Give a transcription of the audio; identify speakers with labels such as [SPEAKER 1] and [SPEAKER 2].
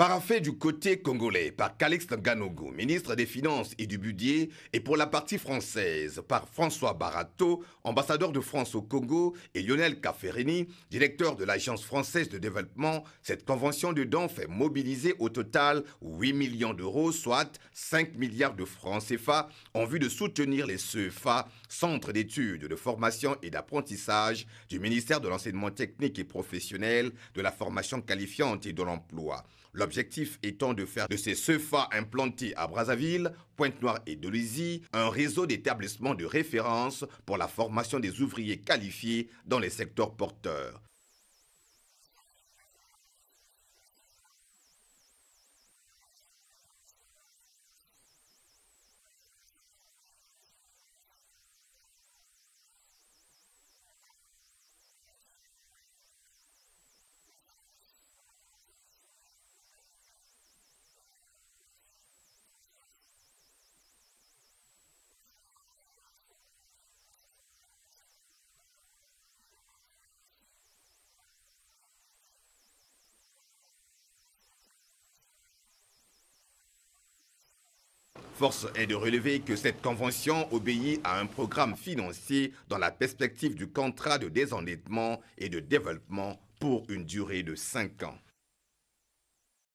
[SPEAKER 1] Paraffé du côté congolais par Calix Ganogo, ministre des Finances et du Budget, et pour la partie française par François Barato, ambassadeur de France au Congo, et Lionel Cafferini, directeur de l'Agence française de développement, cette convention de dons fait mobiliser au total 8 millions d'euros, soit 5 milliards de francs CFA, en vue de soutenir les CEFA, centres d'études, de formation et d'apprentissage du ministère de l'Enseignement technique et professionnel, de la formation qualifiante et de l'emploi l'objectif étant de faire de ces CEFA implantés à Brazzaville, Pointe-Noire et Dolisie un réseau d'établissements de référence pour la formation des ouvriers qualifiés dans les secteurs porteurs. Force est de relever que cette convention obéit à un programme financier dans la perspective du contrat de désendettement et de développement pour une durée de 5 ans.